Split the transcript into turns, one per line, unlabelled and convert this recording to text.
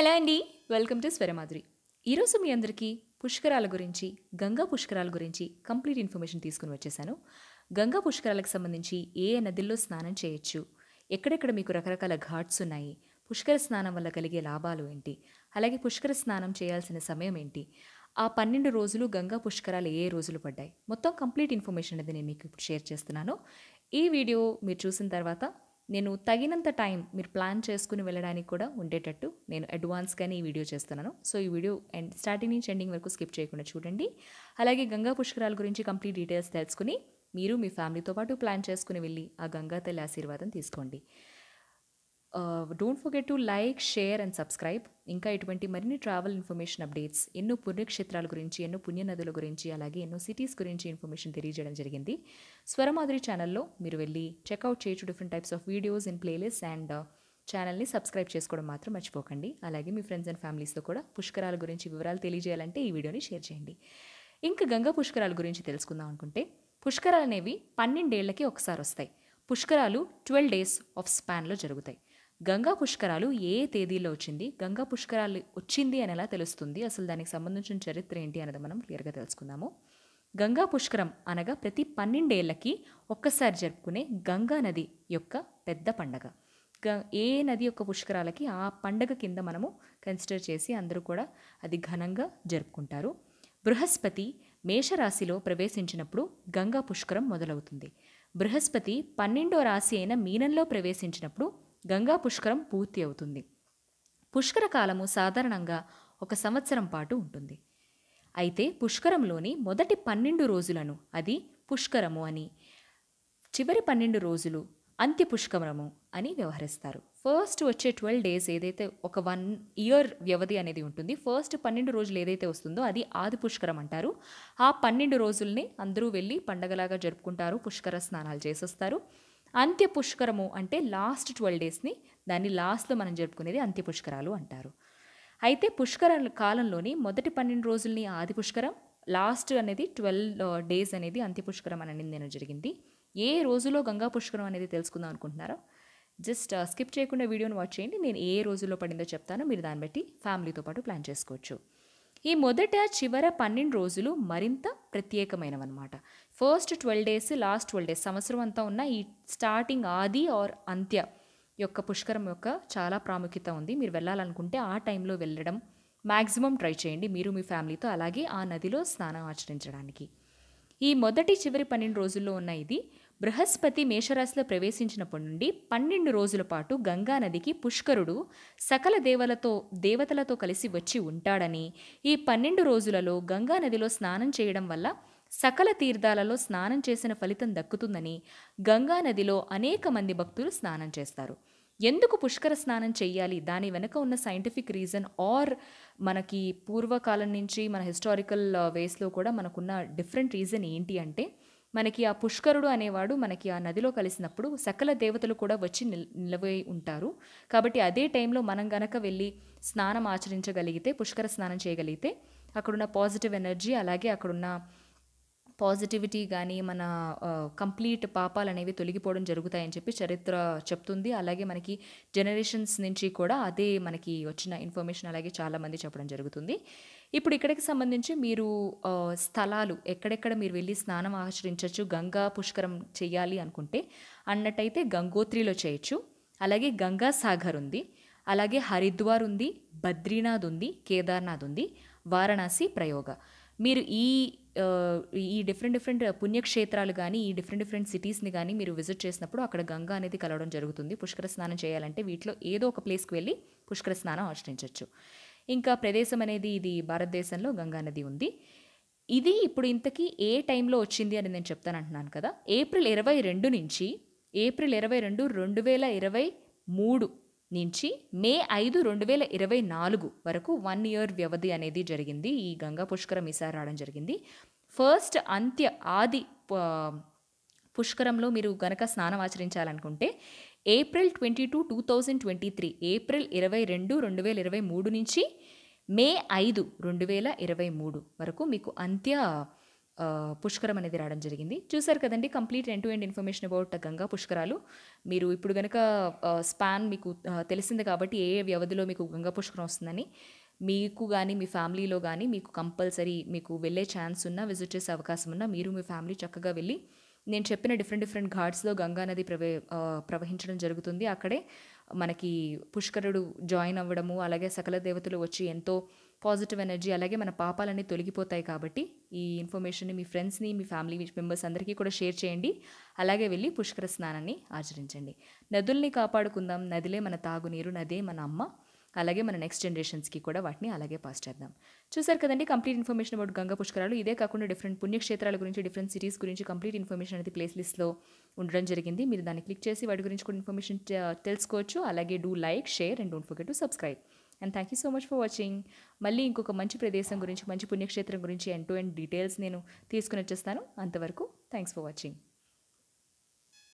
hello అండి welcome to Swaramadhuri ఈరోజు మీ అందరికీ పుష్కరాల గురించి గంగా పుష్కరాల గురించి కంప్లీట్ ఇన్ఫర్మేషన్ తీసుకుని వచ్చేసాను గంగా పుష్కరాలకు సంబంధించి ఏ నదుల్లో స్నానం చేయొచ్చు ఎక్కడెక్కడ మీకు రకరకాల ఘాట్స్ ఉన్నాయి పుష్కర స్నానం వల్ల కలిగే లాభాలు ఏంటి అలాగే పుష్కర స్నానం చేయాల్సిన సమయం ఏంటి ఆ పన్నెండు రోజులు గంగా పుష్కరాలు ఏ రోజులు పడ్డాయి మొత్తం కంప్లీట్ ఇన్ఫర్మేషన్ అనేది నేను మీకు ఇప్పుడు షేర్ చేస్తున్నాను ఈ వీడియో మీరు చూసిన తర్వాత నేను తగినంత టైం మీరు ప్లాన్ చేసుకుని వెళ్ళడానికి కూడా ఉండేటట్టు నేను అడ్వాన్స్గానే ఈ వీడియో చేస్తున్నాను సో ఈ వీడియో ఎండ్ స్టార్టింగ్ నుంచి ఎండింగ్ వరకు స్కిప్ చేయకుండా చూడండి అలాగే గంగా పుష్కరాల గురించి కంప్లీట్ డీటెయిల్స్ తెలుసుకుని మీరు మీ ఫ్యామిలీతో పాటు ప్లాన్ చేసుకుని వెళ్ళి ఆ గంగా తల్లి ఆశీర్వాదం తీసుకోండి don't forget to like share and subscribe ఇంకా ఇటువంటి మరిన్ని ట్రావెల్ ఇన్ఫర్మేషన్ అప్డేట్స్ ఎన్నో పుణ్యక్షేత్రాల గురించి ఎన్నో పుణ్యనదుల గురించి అలాగే ఎన్నో సిటీస్ గురించి ఇన్ఫర్మేషన్ తెలియజేయడం జరిగింది స్వరమాధురి ఛానల్లో మీరు వెళ్ళి చెక్అవుట్ చేయొచ్చు different types of videos in playlist and ఛానల్ని సబ్స్క్రైబ్ చేసుకోవడం మాత్రం మర్చిపోకండి అలాగే మీ ఫ్రెండ్స్ అండ్ ఫ్యామిలీస్తో కూడా పుష్కరాల గురించి వివరాలు తెలియజేయాలంటే ఈ వీడియోని షేర్ చేయండి ఇంకా గంగా పుష్కరాల గురించి తెలుసుకుందాం అనుకుంటే పుష్కరాలు అనేవి పన్నెండేళ్లకి ఒకసారి వస్తాయి పుష్కరాలు ట్వెల్వ్ డేస్ ఆఫ్ స్పాన్లో జరుగుతాయి గంగా పుష్కరాలు ఏ తేదీలో వచ్చింది గంగా పుష్కరాలు వచ్చింది అని ఎలా తెలుస్తుంది అసలు దానికి సంబంధించిన చరిత్ర ఏంటి అన్నది మనం క్లియర్గా తెలుసుకుందాము గంగా పుష్కరం అనగా ప్రతి పన్నెండేళ్లకి ఒక్కసారి జరుపుకునే గంగా నది యొక్క పెద్ద పండగ గ ఏ నది యొక్క పుష్కరాలకి ఆ పండగ కింద మనము కన్సిడర్ చేసి అందరూ కూడా అది ఘనంగా జరుపుకుంటారు బృహస్పతి మేషరాశిలో ప్రవేశించినప్పుడు గంగా పుష్కరం మొదలవుతుంది బృహస్పతి పన్నెండో రాశి అయిన మీనంలో ప్రవేశించినప్పుడు గంగా పుష్కరం పూర్తి అవుతుంది పుష్కర కాలము సాధారణంగా ఒక సంవత్సరం పాటు ఉంటుంది అయితే పుష్కరంలోని మొదటి పన్నెండు రోజులను అది పుష్కరము అని చివరి పన్నెండు రోజులు అంత్య పుష్కరము అని వ్యవహరిస్తారు ఫస్ట్ వచ్చే ట్వెల్వ్ డేస్ ఏదైతే ఒక వన్ ఇయర్ వ్యవధి అనేది ఉంటుంది ఫస్ట్ పన్నెండు రోజులు ఏదైతే వస్తుందో అది ఆది పుష్కరం అంటారు ఆ పన్నెండు రోజుల్ని అందరూ వెళ్ళి పండగలాగా జరుపుకుంటారు పుష్కర స్నానాలు చేసేస్తారు అంత్య పుష్కరము అంటే లాస్ట్ ట్వెల్వ్ డేస్ని దాన్ని లాస్ట్లో మనం జరుపుకునేది అంత్య పుష్కరాలు అంటారు అయితే పుష్కర కాలంలోని మొదటి పన్నెండు రోజుల్ని ఆది పుష్కరం లాస్ట్ అనేది ట్వెల్వ్ డేస్ అనేది అంత్య పుష్కరం అనేది నేను జరిగింది ఏ రోజులో గంగా పుష్కరం అనేది తెలుసుకుందాం అనుకుంటున్నారో జస్ట్ స్కిప్ చేయకుండా వీడియోని వాచ్ చేయండి నేను ఏ రోజుల్లో పడిందో చెప్తాను మీరు దాన్ని బట్టి ఫ్యామిలీతో పాటు ప్లాన్ చేసుకోవచ్చు ఈ మొదట చివర పన్నెండు రోజులు మరింత ప్రత్యేకమైనవన్నమాట first twelve days last twelve days సంవత్సరం అంతా ఉన్న ఈ స్టార్టింగ్ ఆది ఆర్ అంత్య యొక్క పుష్కరం యొక్క చాలా ప్రాముఖ్యత ఉంది మీరు వెళ్ళాలనుకుంటే ఆ టైంలో వెళ్ళడం మ్యాక్సిమం ట్రై చేయండి మీరు మీ ఫ్యామిలీతో అలాగే ఆ నదిలో స్నానం ఆచరించడానికి ఈ మొదటి చివరి పన్నెండు రోజుల్లో ఉన్న ఇది బృహస్పతి మేషరాశిలో ప్రవేశించినప్పటి నుండి పన్నెండు రోజుల పాటు గంగానదికి పుష్కరుడు సకల దేవలతో దేవతలతో కలిసి వచ్చి ఉంటాడని ఈ పన్నెండు రోజులలో గంగానదిలో స్నానం చేయడం వల్ల సకల తీర్థాలలో స్నానం చేసిన ఫలితం దక్కుతుందని గంగానదిలో అనేక మంది భక్తులు స్నానం చేస్తారు ఎందుకు పుష్కర స్నానం చేయాలి దాని వెనుక ఉన్న సైంటిఫిక్ రీజన్ ఆర్ మనకి పూర్వకాలం నుంచి మన హిస్టారికల్ వేస్లో కూడా మనకున్న డిఫరెంట్ రీజన్ ఏంటి అంటే మనకి ఆ పుష్కరుడు అనేవాడు మనకి ఆ నదిలో కలిసినప్పుడు సకల దేవతలు కూడా వచ్చి నిల్ నిలవై ఉంటారు కాబట్టి అదే టైంలో మనం గనక వెళ్ళి స్నానం ఆచరించగలిగితే పుష్కర స్నానం చేయగలిగితే అక్కడున్న పాజిటివ్ ఎనర్జీ అలాగే అక్కడున్న పాజిటివిటీ కానీ మన కంప్లీట్ పాపాలు అనేవి తొలగిపోవడం జరుగుతాయని చెప్పి చరిత్ర చెప్తుంది అలాగే మనకి జనరేషన్స్ నుంచి కూడా అదే మనకి వచ్చిన ఇన్ఫర్మేషన్ అలాగే చాలామంది చెప్పడం జరుగుతుంది ఇప్పుడు ఇక్కడికి సంబంధించి మీరు స్థలాలు ఎక్కడెక్కడ మీరు వెళ్ళి స్నానం ఆచరించవచ్చు గంగా పుష్కరం చేయాలి అనుకుంటే అన్నట్టయితే గంగోత్రిలో చేయొచ్చు అలాగే గంగా సాగర్ ఉంది అలాగే హరిద్వార్ ఉంది బద్రీనాథ్ ఉంది కేదార్నాథ్ ఉంది వారణాసి ప్రయోగ మీరు ఈ ఈ డిఫరెంట్ డిఫరెంట్ పుణ్యక్షేత్రాలు కానీ ఈ డిఫరెంట్ డిఫరెంట్ సిటీస్ని కానీ మీరు విజిట్ చేసినప్పుడు అక్కడ గంగా అనేది కలవడం జరుగుతుంది పుష్కర స్నానం చేయాలంటే వీటిలో ఏదో ఒక ప్లేస్కి వెళ్ళి పుష్కర స్నానం ఆచరించవచ్చు ఇంకా ప్రదేశం అనేది ఇది భారతదేశంలో గంగా నది ఉంది ఇది ఇప్పుడు ఇంతకీ ఏ టైంలో వచ్చింది అని నేను చెప్తానంటున్నాను కదా ఏప్రిల్ ఇరవై రెండు నుంచి ఏప్రిల్ ఇరవై రెండు రెండు వేల ఇరవై మూడు నుంచి మే ఐదు రెండు వేల ఇరవై నాలుగు వరకు వన్ ఇయర్ వ్యవధి అనేది జరిగింది ఈ గంగా పుష్కరం ఈసారి రావడం జరిగింది ఫస్ట్ అంత్య ఆది పుష్కరంలో మీరు గనక స్నానం ఆచరించాలనుకుంటే April twenty two two thousand twenty three April ఇరవై రెండు రెండు వేల ఇరవై మూడు నుంచి మే ఐదు రెండు వేల ఇరవై మూడు వరకు మీకు అంత్య పుష్కరం అనేది రావడం జరిగింది చూసారు కదండి complete end to end information about Ganga పుష్కరాలు మీరు ఇప్పుడు కనుక స్పాన్ మీకు తెలిసింది కాబట్టి ఏ వ్యవధిలో మీకు గంగా పుష్కరం వస్తుందని మీకు కానీ మీ ఫ్యామిలీలో కానీ మీకు కంపల్సరీ మీకు వెళ్ళే ఛాన్స్ ఉన్నా విజిట్ చేసే అవకాశం ఉన్నా మీరు మీ ఫ్యామిలీ చక్కగా వెళ్ళి నేను చెప్పిన డిఫరెంట్ డిఫరెంట్ ఘాట్స్లో గంగా నది ప్రవే ప్రవహించడం జరుగుతుంది అక్కడే మనకి పుష్కరుడు జాయిన్ అవ్వడము అలాగే సకల దేవతలు వచ్చి ఎంతో పాజిటివ్ ఎనర్జీ అలాగే మన పాపాలన్నీ తొలగిపోతాయి కాబట్టి ఈ ఇన్ఫర్మేషన్ని మీ ఫ్రెండ్స్ని మీ ఫ్యామిలీ మెంబర్స్ అందరికీ కూడా షేర్ చేయండి అలాగే వెళ్ళి పుష్కర స్నానాన్ని ఆచరించండి నదుల్ని కాపాడుకుందాం నదిలే మన తాగునీరు నదే మన అమ్మ అలాగే మన నెక్స్ట్ జనరేషన్స్కి కూడా వాటిని అలాగే పాస్ చేద్దాం చూసారు కదండి కంప్లీట్ ఇన్ఫర్మేషన్ అబౌట్ గంగా పుష్కరాలు ఇదే కాకుండా డిఫరెంట్ పుణ్యక్షేత్రాల గురించి డిఫరెంట్ సిటీస్ గురించి కంప్లీట్ ఇన్ఫర్మేషన్ అనేది ప్లేస్ లిస్ట్లో ఉండడం జరిగింది మీరు దాన్ని క్లిక్ చేసి వాటి గురించి కూడా ఇన్ఫర్మేషన్ తెలుసుకోవచ్చు అలాగే do like share and don't forget to subscribe and thank you so much for watching మళ్ళీ ఇంకొక మంచి ప్రదేశం గురించి మంచి పుణ్యక్షేత్రం గురించి ఎన్ టు ఎండ్ డీటెయిల్స్ నేను తీసుకుని వచ్చేస్తాను అంతవరకు థ్యాంక్స్ ఫర్ వాచింగ్